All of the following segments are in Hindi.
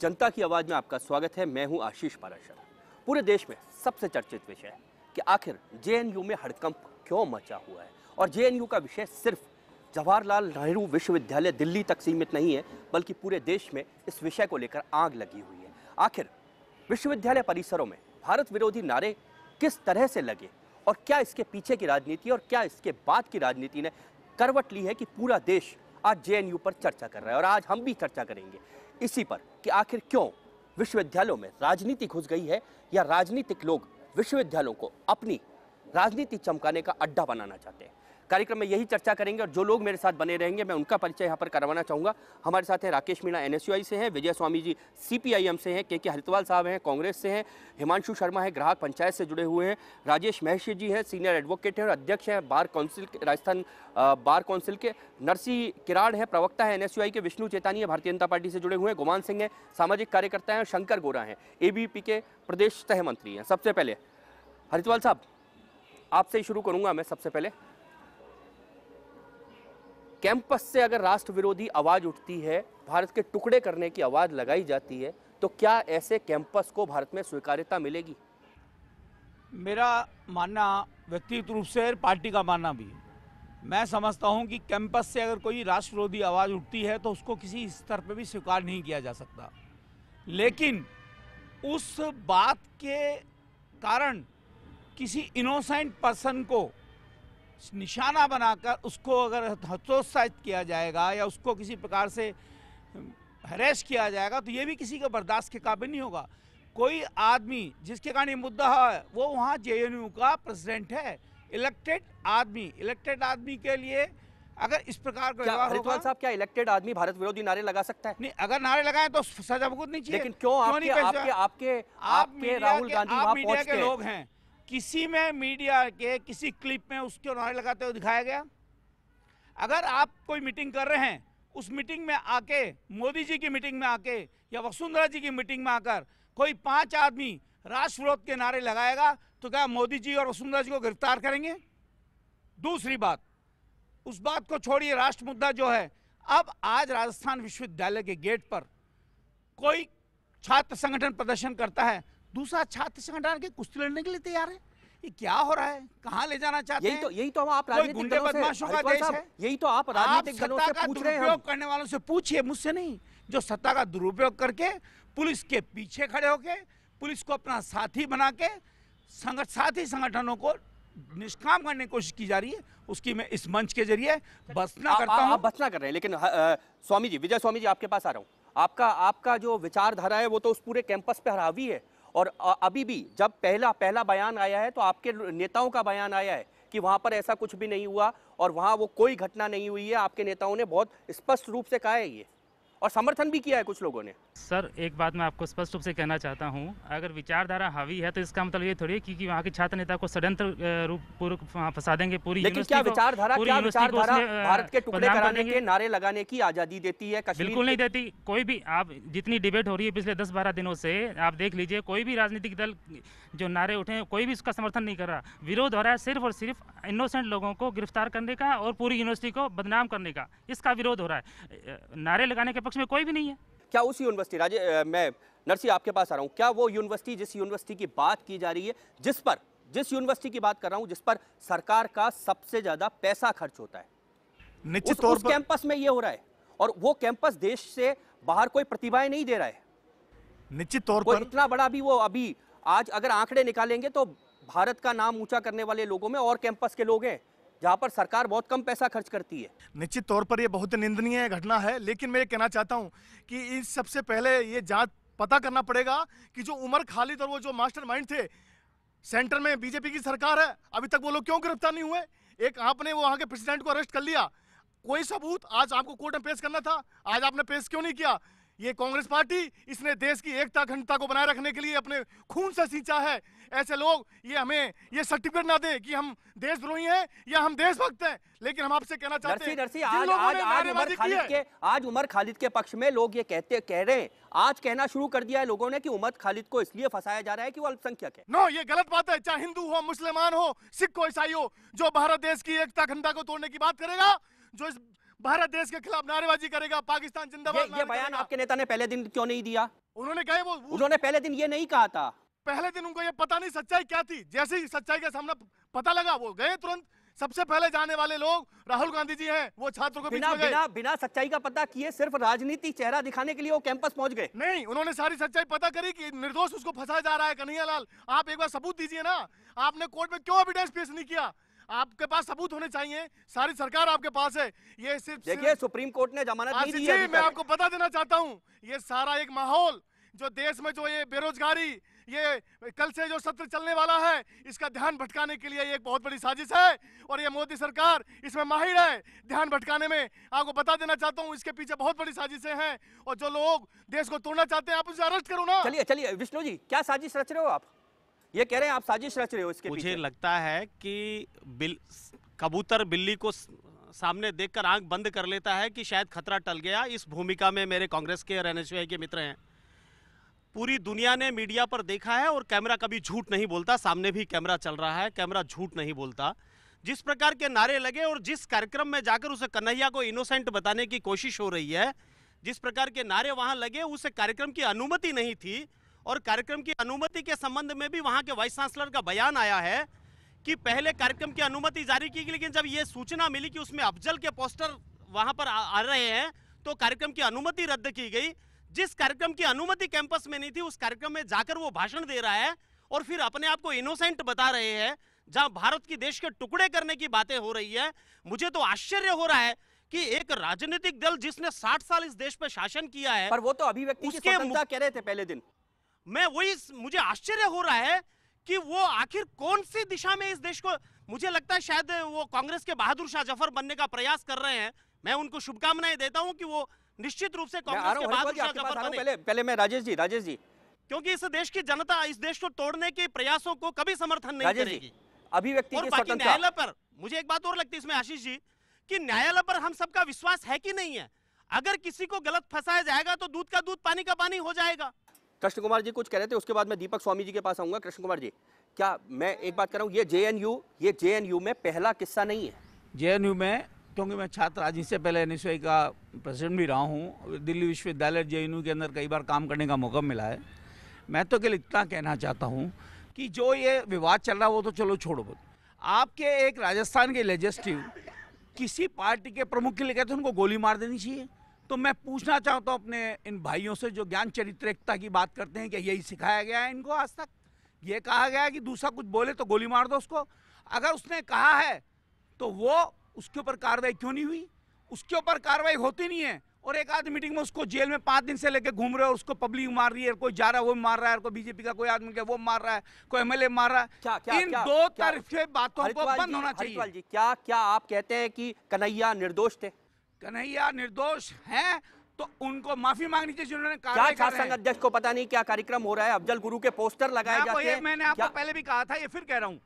जनता की आवाज़ में आपका स्वागत है मैं हूं आशीष पाराशर पूरे देश में सबसे चर्चित विषय है कि आखिर जेएनयू में हड़कंप क्यों मचा हुआ है और जेएनयू का विषय सिर्फ जवाहरलाल नेहरू विश्वविद्यालय दिल्ली तक सीमित नहीं है बल्कि पूरे देश में इस विषय को लेकर आग लगी हुई है आखिर विश्वविद्यालय परिसरों में भारत विरोधी नारे किस तरह से लगे और क्या इसके पीछे की राजनीति और क्या इसके बाद की राजनीति ने करवट ली है कि पूरा देश आज जेएनयू पर चर्चा कर रहा है और आज हम भी चर्चा करेंगे इसी पर कि आखिर क्यों विश्वविद्यालयों में राजनीति घुस गई है या राजनीतिक लोग विश्वविद्यालयों को अपनी राजनीति चमकाने का अड्डा बनाना चाहते हैं कार्यक्रम में यही चर्चा करेंगे और जो लोग मेरे साथ बने रहेंगे मैं उनका परिचय यहाँ पर करवाना चाहूँगा हमारे साथ हैं राकेश मीणा एन से हैं विजय स्वामी जी सी से हैं के के हरितवाल साहब हैं कांग्रेस से हैं हिमांशु शर्मा है ग्राहक पंचायत से जुड़े हुए हैं राजेश महेश जी हैं सीनियर एडवोकेट हैं और अध्यक्ष हैं bar council Rajasthan bar council के नरसी किराड़ हैं प्रवक्ता है एन के विष्णु चेतानी है भारतीय जनता पार्टी से जुड़े हुए हैं गुमान सिंह हैं सामाजिक कार्यकर्ता हैं और शंकर गोरा हैं ए के प्रदेश सहमंत्री मंत्री हैं सबसे पहले हरितवाल साहब आपसे ही शुरू करूंगा मैं सबसे पहले कैंपस से अगर राष्ट्र विरोधी आवाज़ उठती है भारत के टुकड़े करने की आवाज़ लगाई जाती है तो क्या ऐसे कैंपस को भारत में स्वीकार्यता मिलेगी मेरा मानना व्यक्तिगत रूप से पार्टी का मानना भी मैं समझता हूं कि कैंपस से अगर कोई राष्ट्र विरोधी आवाज़ उठती है तो उसको किसी स्तर पर भी स्वीकार नहीं किया जा सकता लेकिन उस बात के कारण किसी इनोसेंट पर्सन को निशाना बनाकर उसको अगर हतोत्साहित किया जाएगा या उसको किसी प्रकार से हरेश किया जाएगा तो ये भी किसी का बर्दाश्त के काबिल नहीं होगा कोई आदमी जिसके कारण ये मुद्दा है वो वहाँ जे का प्रेसिडेंट है इलेक्टेड आदमी इलेक्टेड आदमी के लिए अगर इस प्रकार का साहब क्या इलेक्टेड आदमी भारत विरोधी नारे लगा सकता है नहीं अगर नारे लगाए तो सजा बहुत नहीं चाहिए लेकिन क्यों, क्यों आपके, आपके आपके आपके, आपके राहुल गांधी के लोग हैं किसी में मीडिया के किसी क्लिप में उसके नारे लगाते हुए दिखाया गया अगर आप कोई मीटिंग कर रहे हैं उस मीटिंग में आके मोदी जी की मीटिंग में आके या वसुंधरा जी की मीटिंग में आकर कोई पांच आदमी राष्ट्रविरोध के नारे लगाएगा तो क्या मोदी जी और वसुंधरा जी को गिरफ्तार करेंगे दूसरी बात उस बात को छोड़िए राष्ट्र मुद्दा जो है अब आज राजस्थान विश्वविद्यालय के गेट पर कोई छात्र संगठन प्रदर्शन करता है दूसरा छात्र संगठन के कुश्ती लड़ने के लिए तैयार है ये क्या हो रहा है कहाँ ले जाना चाहते यही तो यही तो आप का देश है यही तो आप राजनीतिक दलों से पूछ रहे हैं करने वालों से पूछिए मुझसे नहीं जो सत्ता का दुरुपयोग करके पुलिस के पीछे खड़े होके पुलिस को अपना साथी बना के संगठ साथी संगठनों को निष्काम करने की कोशिश की जा रही है उसकी मैं इस मंच के जरिए बसना करता हूँ आप बसना कर रहे हैं लेकिन स्वामी जी विजय स्वामी जी आपके पास आ रहा हूँ आपका आपका जो विचारधारा है वो तो उस पूरे कैंपस पर हरावी है और अभी भी जब पहला पहला बयान आया है तो आपके नेताओं का बयान आया है कि वहाँ पर ऐसा कुछ भी नहीं हुआ और वहाँ वो कोई घटना नहीं हुई है आपके नेताओं ने बहुत स्पष्ट रूप से कहा है ये और समर्थन भी किया है कुछ लोगों ने सर एक बात मैं आपको स्पष्ट रूप से कहना चाहता हूँ अगर विचारधारा हावी है तो इसका मतलब ये थोड़ी है कि वहाँ के छात्र नेता को षडयंत्र रूप पूर्वक फंसा देंगे पूरी लेकिन क्या विचारधारा क्या विचारधारा भारत के टुकड़े कराने के नारे लगाने की आज़ादी देती है बिल्कुल नहीं देती कोई भी आप जितनी डिबेट हो रही है पिछले दस बारह दिनों से आप देख लीजिए कोई भी राजनीतिक दल जो नारे उठे कोई भी उसका समर्थन नहीं कर रहा विरोध हो रहा है सिर्फ और सिर्फ इनोसेंट लोगों को गिरफ्तार करने का और पूरी यूनिवर्सिटी को बदनाम करने का इसका विरोध हो रहा है नारे लगाने के पक्ष में कोई भी नहीं है क्या उस यूनिवर्सिटी राजे मैं नरसी आपके पास आ रहा हूँ क्या वो यूनिवर्सिटी जिस यूनिवर्सिटी की बात की जा रही है जिस पर जिस यूनिवर्सिटी की बात कर रहा हूँ जिस पर सरकार का सबसे ज्यादा पैसा खर्च होता है निश्चित तौर पर कैंपस में ये हो रहा है और वो कैंपस देश से बाहर कोई प्रतिभाएं नहीं दे रहा है निश्चित तौर पर इतना बड़ा भी वो अभी आज अगर आंकड़े निकालेंगे तो भारत का नाम ऊंचा करने वाले लोगों में और कैंपस के लोग हैं जहाँ पर सरकार बहुत कम पैसा खर्च करती है निश्चित तौर पर यह बहुत निंदनीय घटना है लेकिन मैं ये कहना चाहता हूँ कि इस सबसे पहले ये जांच पता करना पड़ेगा कि जो उमर खालिद और वो जो मास्टरमाइंड थे सेंटर में बीजेपी की सरकार है अभी तक वो लोग क्यों गिरफ्तार नहीं हुए एक आपने वो वहाँ के प्रेसिडेंट को अरेस्ट कर लिया कोई सबूत आज आपको कोर्ट में पेश करना था आज आपने पेश क्यों नहीं किया ये कांग्रेस पार्टी इसने देश की एकता अखंडता को बनाए रखने के लिए अपने खून से सींचा है ऐसे लोग ये हमें ये सर्टिफिकेट ना दे कि हम देशद्रोही हैं या हम देशभक्त हैं लेकिन हम आपसे कहना चाहते नर्सी, हैं आज, आज, आज उमर खालिद के आज उमर खालिद के पक्ष में लोग ये कहते कह रहे हैं आज कहना शुरू कर दिया है लोगों ने कि उमर खालिद को इसलिए फंसाया जा रहा है कि वो अल्पसंख्यक है नो ये गलत बात है चाहे हिंदू हो मुसलमान हो सिख हो ईसाई हो जो भारत देश की एकता अखंडता को तोड़ने की बात करेगा जो इस भारत देश के खिलाफ नारेबाजी करेगा पाकिस्तान जिंदाबाद ये, ये बयान आपके नेता ने पहले दिन क्यों नहीं दिया उन्होंने कहे वो उन्होंने पहले दिन ये नहीं कहा था पहले दिन उनको ये पता नहीं सच्चाई क्या थी जैसे ही सच्चाई का सामना पता लगा वो गए तुरंत सबसे पहले जाने वाले लोग राहुल गांधी जी हैं वो छात्रों को बिना बिना बिना सच्चाई का पता किए सिर्फ राजनीति चेहरा दिखाने के लिए वो कैंपस पहुंच गए नहीं उन्होंने सारी सच्चाई पता करी कि निर्दोष उसको फंसाया जा रहा है कन्हैयालाल आप एक बार सबूत दीजिए ना आपने कोर्ट में क्यों एविडेंस पेश नहीं किया आपके पास सबूत होने चाहिए सारी सरकार आपके पास है ये सिर्फ देखिए सुप्रीम कोर्ट ने जमानत नहीं दी हाँ, है मैं आपको बता देना चाहता हूँ ये सारा एक माहौल जो देश में जो ये बेरोजगारी ये कल से जो सत्र चलने वाला है इसका ध्यान भटकाने के लिए ये एक बहुत बड़ी साजिश है और ये मोदी सरकार इसमें माहिर है ध्यान भटकाने में आपको बता देना चाहता हूँ इसके पीछे बहुत बड़ी साजिशें हैं और जो लोग देश को तोड़ना चाहते हैं आप उसे अरेस्ट करो ना चलिए चलिए विष्णु जी क्या साजिश रच रहे हो आप ये कह रहे हैं आप साजिश रच रहे हो इसके मुझे पीछे। लगता है कि बिल कबूतर बिल्ली को सामने देखकर आंख बंद कर लेता है कि शायद खतरा टल गया इस भूमिका में मेरे कांग्रेस के और एनएसयूआई के मित्र हैं पूरी दुनिया ने मीडिया पर देखा है और कैमरा कभी झूठ नहीं बोलता सामने भी कैमरा चल रहा है कैमरा झूठ नहीं बोलता जिस प्रकार के नारे लगे और जिस कार्यक्रम में जाकर उसे कन्हैया को इनोसेंट बताने की कोशिश हो रही है जिस प्रकार के नारे वहां लगे उसे कार्यक्रम की अनुमति नहीं थी और कार्यक्रम की अनुमति के संबंध में भी वहाँ के वाइस चांसलर का बयान आया है कि पहले कार्यक्रम की अनुमति जारी की गई लेकिन जब ये सूचना मिली कि उसमें अफजल के पोस्टर वहाँ पर आ, रहे हैं तो कार्यक्रम की अनुमति रद्द की गई जिस कार्यक्रम की अनुमति कैंपस में नहीं थी उस कार्यक्रम में जाकर वो भाषण दे रहा है और फिर अपने आप को इनोसेंट बता रहे हैं जहां भारत की देश के टुकड़े करने की बातें हो रही है मुझे तो आश्चर्य हो रहा है कि एक राजनीतिक दल जिसने 60 साल इस देश पर शासन किया है पर वो तो अभिव्यक्ति उसके की कह रहे थे पहले दिन मैं वही मुझे आश्चर्य हो रहा है कि वो आखिर कौन सी दिशा में इस देश को मुझे लगता है शायद वो कांग्रेस के बहादुर शाह जफर बनने का प्रयास कर रहे हैं मैं उनको शुभकामनाएं देता हूं कि वो निश्चित रूप से कांग्रेस के बहादुर शाह जफर बने पहले पहले मैं राजेश जी राजेश जी क्योंकि इस देश की जनता इस देश को तोड़ने के प्रयासों को कभी समर्थन नहीं करेगी अभिव्यक्ति और बाकी न्यायालय पर मुझे एक बात और लगती है इसमें आशीष जी की न्यायालय पर हम सबका विश्वास है कि नहीं है अगर किसी को गलत फंसाया जाएगा तो दूध का दूध पानी का पानी हो जाएगा कृष्ण कुमार जी कुछ कह रहे थे उसके बाद मैं दीपक स्वामी जी के पास आऊंगा कृष्ण कुमार जी क्या मैं एक बात कर रहा हूँ ये जे एन यू ये जे एन यू में पहला किस्सा नहीं है जे एन यू में क्योंकि मैं छात्र आज इससे पहले एन का प्रेसिडेंट भी रहा हूँ दिल्ली विश्वविद्यालय जे एन यू के अंदर कई बार काम करने का मौका मिला है मैं तो केवल इतना कहना चाहता हूँ कि जो ये विवाद चल रहा है वो तो चलो छोड़ो आपके एक राजस्थान के लेजिस्टिव किसी पार्टी के प्रमुख के लिए कहते हैं उनको गोली मार देनी चाहिए तो मैं पूछना चाहता हूँ अपने इन भाइयों से जो ज्ञान चरित्र एकता की बात करते हैं कि यही सिखाया गया है इनको आज तक ये कहा गया है कि दूसरा कुछ बोले तो गोली मार दो उसको अगर उसने कहा है तो वो उसके ऊपर कार्रवाई क्यों नहीं हुई उसके ऊपर कार्रवाई होती नहीं है और एक आदमी मीटिंग में उसको जेल में पाँच दिन से लेकर घूम रहे हो उसको पब्लिक मार रही है कोई जा रहा है वो मार रहा है कोई बीजेपी का कोई आदमी वो मार रहा है कोई एमएलए मार रहा है क्या, क्या, इन क्या, दो तरफे बातों को बंद होना चाहिए क्या क्या आप कहते हैं कि कन्हैया निर्दोष थे कन्हैया निर्दोष हैं तो उनको माफी मांगनी चाहिए जिन्होंने क्या छात्र अध्यक्ष को पता नहीं क्या कार्यक्रम हो रहा है अफजल गुरु के पोस्टर लगाए जाते हैं मैंने आपको पहले भी कहा था ये फिर कह रहा हूँ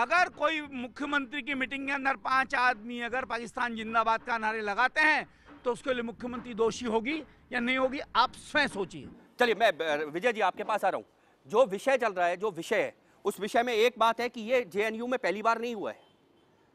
अगर कोई मुख्यमंत्री की मीटिंग के अंदर पांच आदमी अगर पाकिस्तान जिंदाबाद का नारे लगाते हैं तो उसके लिए मुख्यमंत्री दोषी होगी या नहीं होगी आप स्वयं सोचिए चलिए मैं विजय जी आपके पास आ रहा हूँ जो विषय चल रहा है जो विषय है उस विषय में एक बात है कि ये जेएनयू में पहली बार नहीं हुआ है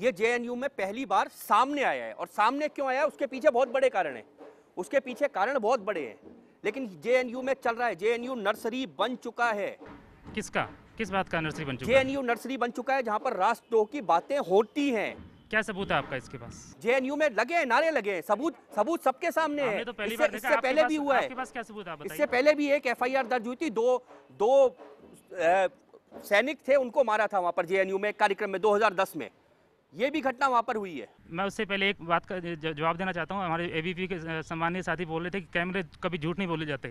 ये जे में पहली बार सामने आया है और सामने क्यों आया है उसके पीछे बहुत बड़े कारण हैं उसके पीछे कारण बहुत बड़े हैं लेकिन जे में चल रहा है जे नर्सरी बन चुका है किसका किस बात का नर्सरी बन चुका जे नर्सरी बन चुका है जहाँ पर राष्ट्रोह की बातें होती हैं क्या सबूत है आपका इसके पास जे में लगे हैं नारे लगे हैं सबूत सबूत सबके सामने है तो इससे, पहले भी हुआ है इससे पहले भी एक एफ दर्ज हुई थी दो दो सैनिक थे उनको मारा था वहाँ पर जेएनयू में कार्यक्रम में दो में ये भी घटना वहाँ पर हुई है मैं उससे पहले एक बात का जवाब देना चाहता हूँ हमारे एबीपी के सम्मान्य साथी बोल रहे थे कि कैमरे कभी झूठ नहीं बोले जाते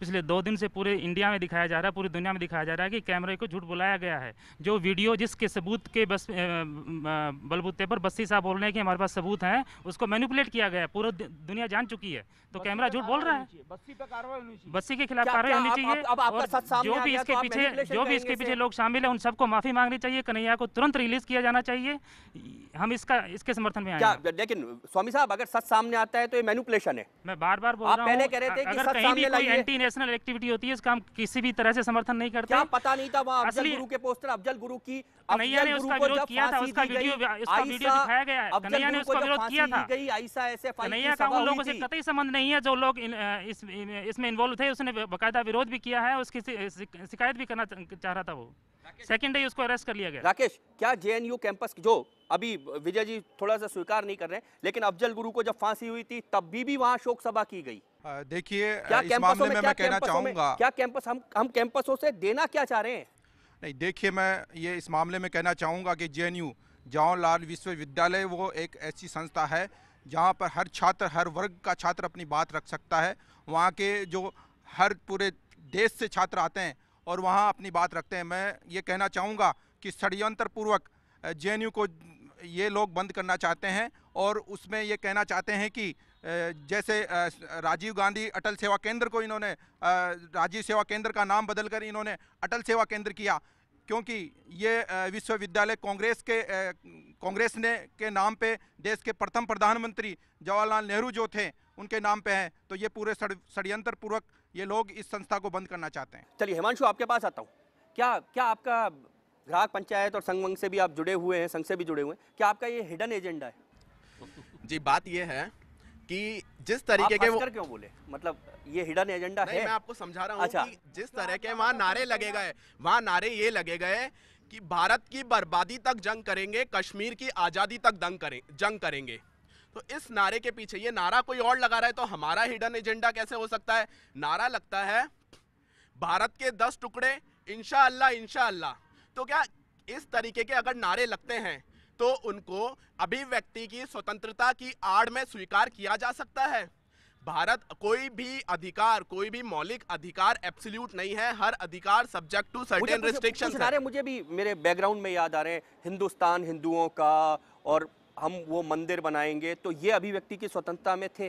पिछले दो दिन से पूरे इंडिया में दिखाया जा रहा है पूरी दुनिया में दिखाया जा रहा है कि कैमरे को झूठ बुलाया गया है जो वीडियो जिसके सबूत के बस बलबूते पर बस्ती साहब बोल रहे हैं कि हमारे पास सबूत हैं उसको मैनिपुलेट किया गया है पूरा दुनिया जान चुकी है तो कैमरा झूठ बोल रहा है बस्ती के खिलाफ कार्रवाई होनी चाहिए जो भी इसके पीछे जो भी इसके पीछे लोग शामिल है उन सबको माफी मांगनी चाहिए कन्हैया को तुरंत रिलीज किया जाना चाहिए हम इसका इसके समर्थन में क्या लेकिन स्वामी साहब अगर सच सामने आता है तो ये मैनुपलेशन है मैं बार बार बोल आप रहा पहले कह रहे थे कि सच कहीं सामने भी एंटी नेशनल एक्टिविटी होती है इसका हम किसी भी तरह से समर्थन नहीं करते क्या पता नहीं था वहाँ असली गुरु के पोस्टर अफजल गुरु की कन्हैया तो ने उसका विरोध किया था उसका वीडियो उसका वीडियो दिखाया गया है कन्हैया ने उसका विरोध किया था कन्हैया तो का उन लोगों से कतई संबंध नहीं है जो लोग इसमें इन्वॉल्व थे उसने बाकायदा विरोध भी किया है उसकी शिकायत भी करना चाह रहा था वो सेकेंड डे उसको अरेस्ट कर लिया गया राकेश क्या जेएनयू कैंपस जो अभी विजय जी थोड़ा सा स्वीकार नहीं कर रहे लेकिन अफजल गुरु को जब फांसी हुई थी तब भी, भी वहाँ शोक सभा की गई देखिए इस मामले में, में मैं कहना चाहूंगा क्या कैंपस हम हम कैंपसों से देना क्या चाह रहे हैं नहीं देखिए मैं ये इस मामले में कहना चाहूँगा कि जे जवाहरलाल विश्वविद्यालय वो एक ऐसी संस्था है जहाँ पर हर छात्र हर वर्ग का छात्र अपनी बात रख सकता है वहाँ के जो हर पूरे देश से छात्र आते हैं और वहाँ अपनी बात रखते हैं मैं ये कहना चाहूँगा कि षड्यंत्रपूर्वक जे को ये लोग बंद करना चाहते हैं और उसमें ये कहना चाहते हैं कि जैसे राजीव गांधी अटल सेवा केंद्र को इन्होंने राजीव सेवा केंद्र का नाम बदलकर इन्होंने अटल सेवा केंद्र किया क्योंकि ये विश्वविद्यालय कांग्रेस के कांग्रेस ने के नाम पे देश के प्रथम प्रधानमंत्री जवाहरलाल नेहरू जो थे उनके नाम पे हैं तो ये पूरे षडयंत्रपूर्वक पूर्वक ये लोग इस संस्था को बंद करना चाहते हैं चलिए हिमांशु आपके पास आता हूँ क्या क्या आपका ग्राहक पंचायत और संघ वंग से भी आप जुड़े हुए हैं संघ से भी जुड़े हुए हैं क्या आपका ये हिडन एजेंडा है जी बात यह है कि जिस तरीके के वो क्यों बोले मतलब ये हिडन एजेंडा है मैं आपको समझा रहा हूँ अच्छा। जिस तरह के वहाँ नारे लगे गए वहाँ नारे ये लगे गए कि भारत की बर्बादी तक जंग करेंगे कश्मीर की आज़ादी तक दंग करें जंग करेंगे तो इस नारे के पीछे ये नारा कोई और लगा रहा है तो हमारा हिडन एजेंडा कैसे हो सकता है नारा लगता है भारत के दस टुकड़े इनशा इनशाला इनशाला तो क्या इस तरीके के अगर नारे लगते हैं तो उनको अभिव्यक्ति की स्वतंत्रता की आड़ में स्वीकार किया जा सकता है भारत कोई भी अधिकार कोई भी मौलिक अधिकार एब्सोल्यूट नहीं है हर अधिकार सब्जेक्ट टू सर्टेन रिस्ट्रिक्शंस मुझे भी मेरे बैकग्राउंड में याद आ रहे हैं हिंदुस्तान हिंदुओं का और हम वो मंदिर बनाएंगे तो ये अभिव्यक्ति की स्वतंत्रता में थे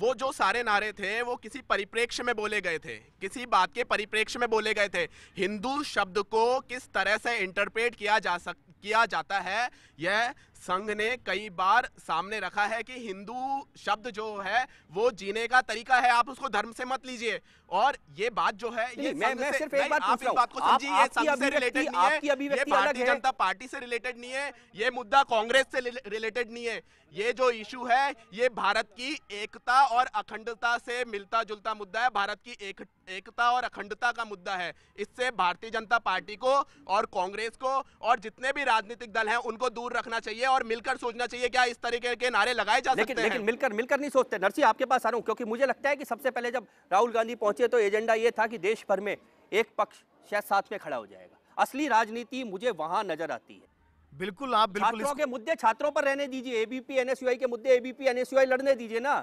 वो जो सारे नारे थे वो किसी परिप्रेक्ष्य में बोले गए थे किसी बात के परिप्रेक्ष्य में बोले गए थे हिंदू शब्द को किस तरह से इंटरप्रेट किया जा सक किया जाता है यह संघ ने कई बार सामने रखा है कि हिंदू शब्द जो है वो जीने का तरीका है आप उसको धर्म से मत लीजिए और ये बात जो है ये मैं, मैं सिर्फ एक बात आप इस बात को समझिए से रिलेटेड नहीं है ये भारतीय जनता पार्टी से रिलेटेड नहीं है ये मुद्दा कांग्रेस से रिलेटेड नहीं है ये जो इशू है ये भारत की एकता और अखंडता से मिलता जुलता मुद्दा है भारत की एक, एकता और अखंडता का मुद्दा है इससे भारतीय जनता पार्टी को और कांग्रेस को और जितने भी राजनीतिक दल हैं उनको दूर रखना चाहिए और मिलकर सोचना चाहिए क्या इस तरीके के नारे लगाए जा लेकिन, सकते लेकिन हैं? मिलकर मिलकर नहीं सोचते नरसी आपके पास आ रहा हूँ क्योंकि मुझे लगता है कि सबसे पहले जब राहुल गांधी पहुंचे तो एजेंडा ये था कि देश भर में एक पक्ष शायद साथ में खड़ा हो जाएगा असली राजनीति मुझे वहां नजर आती है बिल्कुल आप बिल्कुल छात्रों के मुद्दे छात्रों पर रहने दीजिए एबीपी एनएसयूआई के मुद्दे एबीपी एनएसयूआई लड़ने दीजिए ना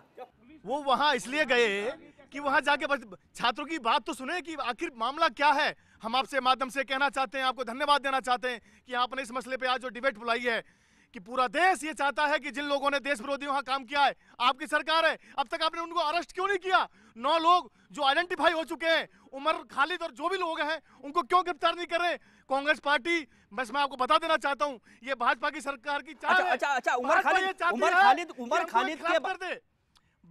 वो वहाँ इसलिए गए कि वहाँ जाके बस छात्रों की बात तो सुने कि आखिर मामला क्या है हम आपसे माध्यम से कहना चाहते हैं आपको धन्यवाद देना चाहते हैं कि आपने इस मसले पे आज जो डिबेट बुलाई है कि पूरा देश ये चाहता है कि जिन लोगों ने देश विरोधी वहां काम किया है आपकी सरकार है अब तक आपने उनको अरेस्ट क्यों नहीं किया नौ लोग जो आइडेंटिफाई हो चुके हैं उमर खालिद और जो भी लोग हैं उनको क्यों गिरफ्तार नहीं कर रहे कांग्रेस पार्टी बस मैं आपको बता देना चाहता हूं ये भाजपा की सरकार की चाल अच्छा, अच्छा, अच्छा, उमर खालिद उमर खालिद उमर खालिद के कर दे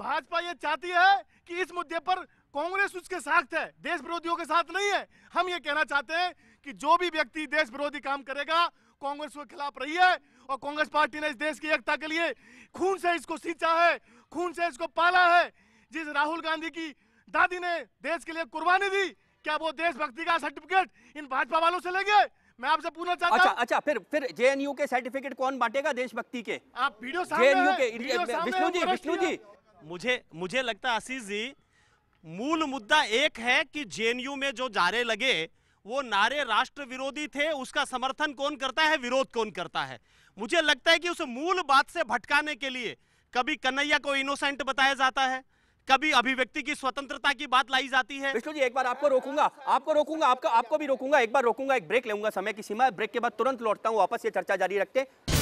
भाजपा ये चाहती है कि इस मुद्दे पर कांग्रेस उसके साथ है देश विरोधियों के साथ नहीं है हम ये कहना चाहते हैं कि जो भी व्यक्ति देश विरोधी काम करेगा कांग्रेस के खिलाफ रही है और कांग्रेस पार्टी ने इस देश की एकता के लिए खून से इसको सींचा है खून से इसको पाला है जिस राहुल गांधी की दादी ने देश के लिए कुर्बानी दी क्या वो देशभक्ति का सर्टिफिकेट इन भाजपा वालों से लेंगे मैं आपसे पूछना चाहता अच्छा, हूँ अच्छा फिर फिर जेएनयू के सर्टिफिकेट कौन बांटेगा देशभक्ति के आप वीडियो जेएनयू के विष्णु जी विष्णु जी मुझे मुझे लगता है आशीष जी मूल मुद्दा एक है कि जेएनयू में जो जारे लगे वो नारे राष्ट्र विरोधी थे उसका समर्थन कौन करता है विरोध कौन करता है मुझे लगता है कि उस मूल बात से भटकाने के लिए कभी कन्हैया को इनोसेंट बताया जाता है कभी अभिव्यक्ति की स्वतंत्रता की बात लाई जाती है विष्णु जी एक बार आपको रोकूंगा आपको रोकूंगा आपका आपको भी रोकूंगा एक बार रोकूंगा एक ब्रेक लूंगा समय की सीमा ब्रेक के बाद तुरंत लौटता हूँ वापस ये चर्चा जारी रखते